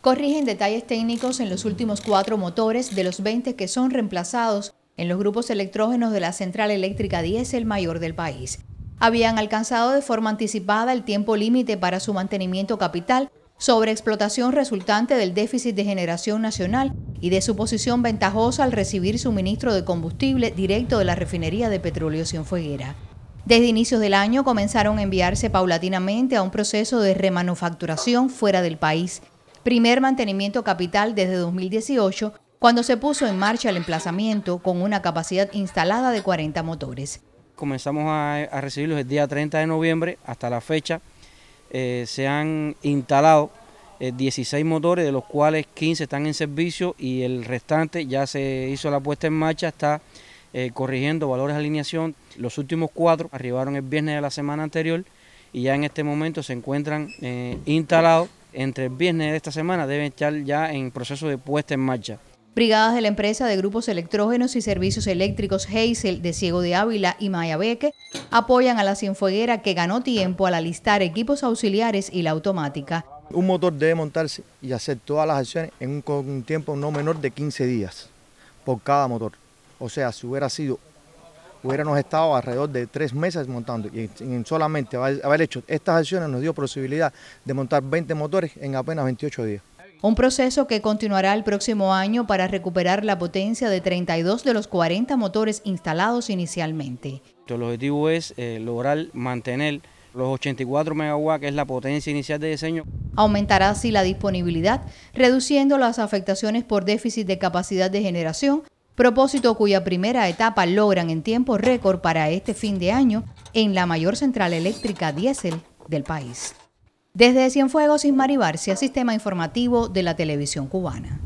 Corrigen detalles técnicos en los últimos cuatro motores de los 20 que son reemplazados en los grupos electrógenos de la central eléctrica el mayor del país. Habían alcanzado de forma anticipada el tiempo límite para su mantenimiento capital sobre explotación resultante del déficit de generación nacional y de su posición ventajosa al recibir suministro de combustible directo de la refinería de petróleo Cienfueguera. Desde inicios del año comenzaron a enviarse paulatinamente a un proceso de remanufacturación fuera del país. Primer mantenimiento capital desde 2018, cuando se puso en marcha el emplazamiento con una capacidad instalada de 40 motores. Comenzamos a, recibirlos el día 30 de noviembre, hasta la fecha eh, se han instalado 16 eh, motores, de los cuales 15 están en servicio y el restante ya se hizo la puesta en marcha, está eh, corrigiendo valores de alineación. Los últimos cuatro arribaron el viernes de la semana anterior y ya en este momento se encuentran eh, instalados. Entre el viernes de esta semana deben estar ya en proceso de puesta en marcha. Brigadas de la empresa de grupos electrógenos y servicios eléctricos Hazel de Ciego de Ávila y Mayabeque apoyan a la Cienfueguera que ganó tiempo al alistar equipos auxiliares y la automática. Un motor debe montarse y hacer todas las acciones en un tiempo no menor de 15 días por cada motor. O sea, si hubiera sido, hubiéramos estado alrededor de tres meses montando y en solamente haber hecho estas acciones nos dio posibilidad de montar 20 motores en apenas 28 días. Un proceso que continuará el próximo año para recuperar la potencia de 32 de los 40 motores instalados inicialmente. El objetivo es eh, lograr mantener los 84 megawatts, que es la potencia inicial de diseño. Aumentará así la disponibilidad, reduciendo las afectaciones por déficit de capacidad de generación propósito cuya primera etapa logran en tiempo récord para este fin de año en la mayor central eléctrica diésel del país. Desde Cienfuegos, maribarse Barcia, Sistema Informativo de la Televisión Cubana.